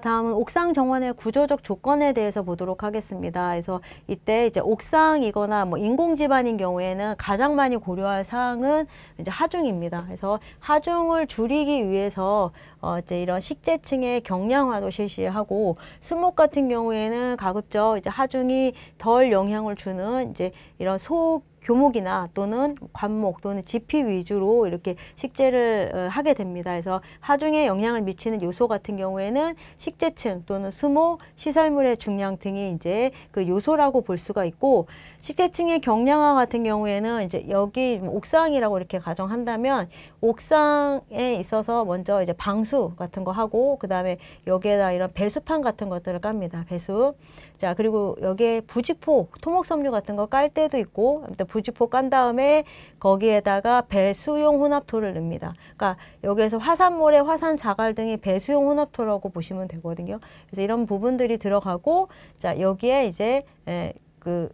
다음은 옥상 정원의 구조적 조건에 대해서 보도록 하겠습니다. 그래서 이때 이제 옥상이거나 뭐 인공지반인 경우에는 가장 많이 고려할 사항은 이제 하중입니다. 그래서 하중을 줄이기 위해서 어 이제 이런 식재층의 경량화도 실시하고 수목 같은 경우에는 가급적 이제 하중이 덜 영향을 주는 이제 이런 소 교목이나 또는 관목 또는 지피 위주로 이렇게 식재를 어, 하게 됩니다. 그래서 하중에 영향을 미치는 요소 같은 경우에는 식재층 또는 수목 시설물의 중량 등이 이제 그 요소라고 볼 수가 있고 식재층의 경량화 같은 경우에는 이제 여기 옥상이라고 이렇게 가정한다면 옥상에 있어서 먼저 이제 방수 같은 거 하고 그다음에 여기에다 이런 배수판 같은 것들을 깝니다. 배수. 자, 그리고 여기에 부지포 토목섬유 같은 거 깔 때도 있고 부지포 깐 다음에 거기에다가 배수용 혼합토를 넣습니다. 그러니까 여기에서 화산모래, 화산 자갈 등이 배수용 혼합토라고 보시면 되거든요. 그래서 이런 부분들이 들어가고 자 여기에 이제 에, 그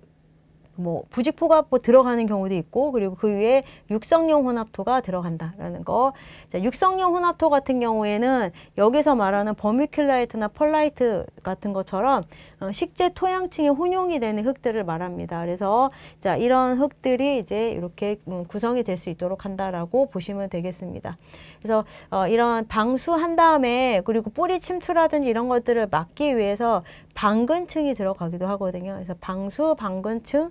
뭐 부직포가 뭐 들어가는 경우도 있고 그리고 그 위에 육성용 혼합토가 들어간다라는 거. 자, 육성용 혼합토 같은 경우에는 여기서 말하는 버뮤큘라이트나 펄라이트 같은 것처럼 어, 식재 토양층에 혼용이 되는 흙들을 말합니다. 그래서 자, 이런 흙들이 이제 이렇게 음, 구성이 될 수 있도록 한다라고 보시면 되겠습니다. 그래서 어, 이런 방수한 다음에 그리고 뿌리 침투라든지 이런 것들을 막기 위해서 방근층이 들어가기도 하거든요. 그래서 방수, 방근층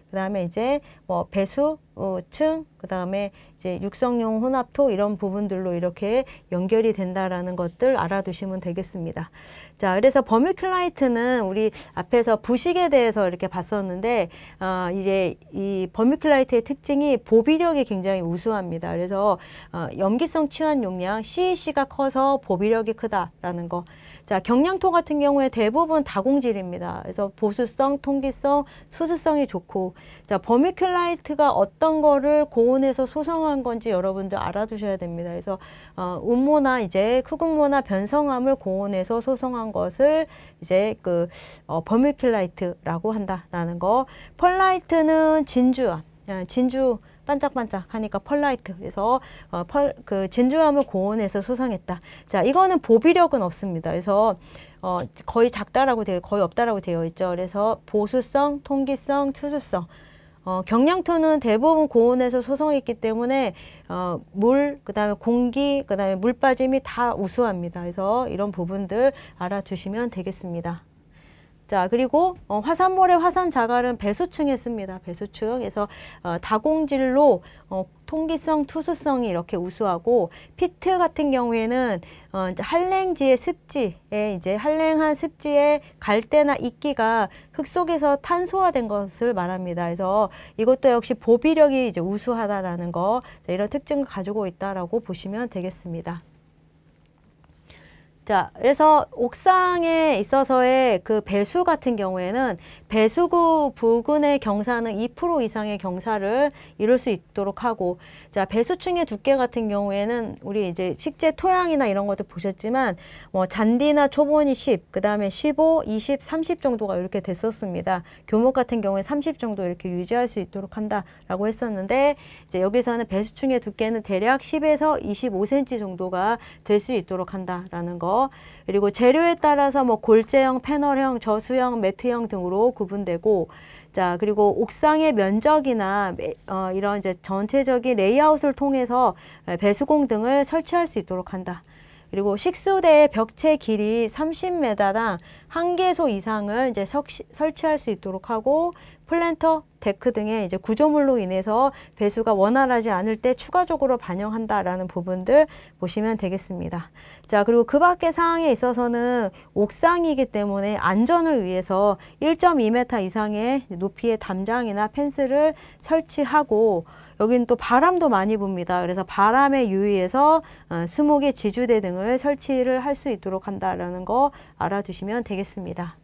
그다음에 이제 뭐 배수, 어, 층, 그다음에 이제 육성용 혼합토 이런 부분들로 이렇게 연결이 된다라는 것들 알아두시면 되겠습니다. 자, 그래서 버뮤클라이트는 우리 앞에서 부식에 대해서 이렇게 봤었는데 어, 이제 이 버뮤클라이트의 특징이 보비력이 굉장히 우수합니다. 그래서 어, 염기성 치환 용량 CEC가 커서 보비력이 크다라는 거. 자, 경량토 같은 경우에 대부분 다공질입니다. 그래서 보수성, 통기성, 수수성이 좋고 자, 버뮤큘라이트가 어떤 거를 고온에서 소성한 건지 여러분들 알아두셔야 됩니다. 그래서 어, 음모나 이제 크군모나 변성암을 고온에서 소성한 것을 이제 그 어, 버뮤큘라이트라고 한다라는 거. 펄라이트는 진주암, 어, 진주 반짝반짝 하니까 펄라이트. 그래서 어, 펄, 그 진주함을 고온에서 수상했다. 자, 이거는 보비력은 없습니다. 그래서 어, 거의 작다라고 되어 거의 없다라고 되어 있죠. 그래서 보수성, 통기성, 투수성. 어, 경량토는 대부분 고온에서 소성했기 때문에 어, 물, 그다음에 공기, 그다음에 물 빠짐이 다 우수합니다. 그래서 이런 부분들 알아주시면 되겠습니다. 자 그리고 어, 화산물의 화산 자갈은 배수층에 씁니다. 배수층. 그래서 어, 다공질로 어, 통기성, 투수성이 이렇게 우수하고 피트 같은 경우에는 어, 이제 한랭지의 습지에 이제 한랭한 습지에 갈대나 이끼가 흙 속에서 탄소화된 것을 말합니다. 그래서 이것도 역시 보비력이 이제 우수하다라는 거 이런 특징을 가지고 있다라고 보시면 되겠습니다. 자, 그래서 옥상에 있어서의 그 배수 같은 경우에는 배수구 부근의 경사는 2% 이상의 경사를 이룰 수 있도록 하고, 자, 배수층의 두께 같은 경우에는 우리 이제 식재 토양이나 이런 것도 보셨지만, 뭐 잔디나 초본이 10, 그 다음에 15, 20, 30 정도가 이렇게 됐었습니다. 교목 같은 경우에 30 정도 이렇게 유지할 수 있도록 한다라고 했었는데, 이제 여기서는 배수층의 두께는 대략 10에서 25cm 정도가 될 수 있도록 한다라는 거. 그리고 재료에 따라서 뭐 골재형, 패널형, 저수형, 매트형 등으로 구분되고 자 그리고 옥상의 면적이나 어, 이런 이제 전체적인 레이아웃을 통해서 배수공 등을 설치할 수 있도록 한다. 그리고 식수대의 벽체 길이 30m당 한 개소 이상을 이제 석시, 설치할 수 있도록 하고 플랜터, 데크 등의 이제 구조물로 인해서 배수가 원활하지 않을 때 추가적으로 반영한다라는 부분들 보시면 되겠습니다. 자, 그리고 그 밖의 사항에 있어서는 옥상이기 때문에 안전을 위해서 1.2m 이상의 높이의 담장이나 펜스를 설치하고 여기는 또 바람도 많이 붑니다. 그래서 바람에 유의해서 어, 수목의 지주대 등을 설치를 할 수 있도록 한다라는 거 알아두시면 되겠습니다.